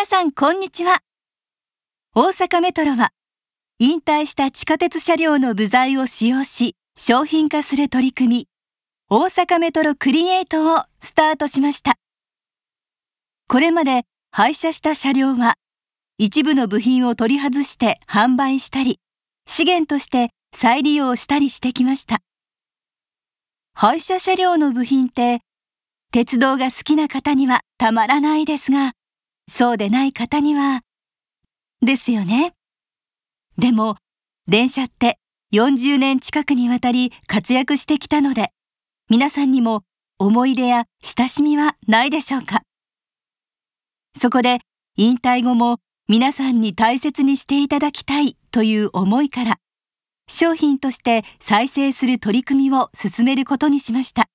皆さんこんにちは。大阪メトロは、引退した地下鉄車両の部材を使用し、商品化する取り組み、大阪メトロクリエイトをスタートしました。これまで廃車した車両は、一部の部品を取り外して販売したり、資源として再利用したりしてきました。廃車車両の部品って、鉄道が好きな方にはたまらないですが、そうでない方には、ですよね。でも、電車って40年近くにわたり活躍してきたので、皆さんにも思い出や親しみはないでしょうか。そこで、引退後も皆さんに大切にしていただきたいという思いから、商品として再生する取り組みを進めることにしました。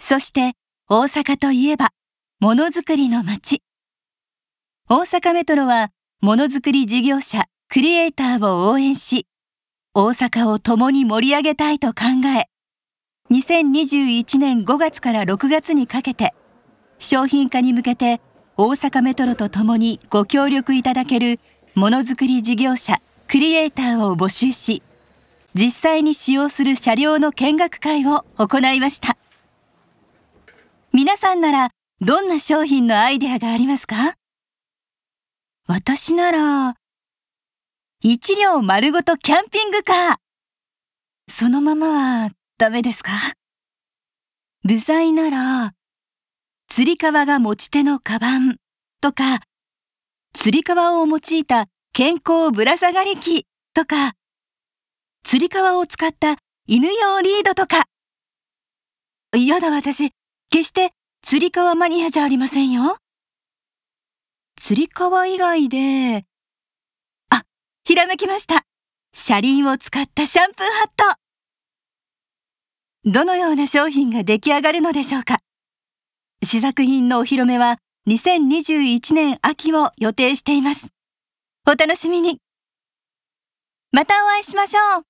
そして、大阪といえば、ものづくりの街。大阪メトロは、ものづくり事業者、クリエイターを応援し、大阪を共に盛り上げたいと考え、2021年5月から6月にかけて、商品化に向けて、大阪メトロと共にご協力いただける、ものづくり事業者、クリエイターを募集し、実際に使用する車両の見学会を行いました。皆さんなら、どんな商品のアイデアがありますか私なら、一両丸ごとキャンピングカー。そのままはダメですか部材なら、釣り革が持ち手のカバンとか、釣り革を用いた健康ぶら下がり機とか、釣り革を使った犬用リードとか。嫌だ私、決してつり革マニアじゃありませんよ。つり革以外で、あ、ひらめきました。車輪を使ったシャンプーハット。どのような商品が出来上がるのでしょうか。試作品のお披露目は2021年秋を予定しています。お楽しみに。またお会いしましょう。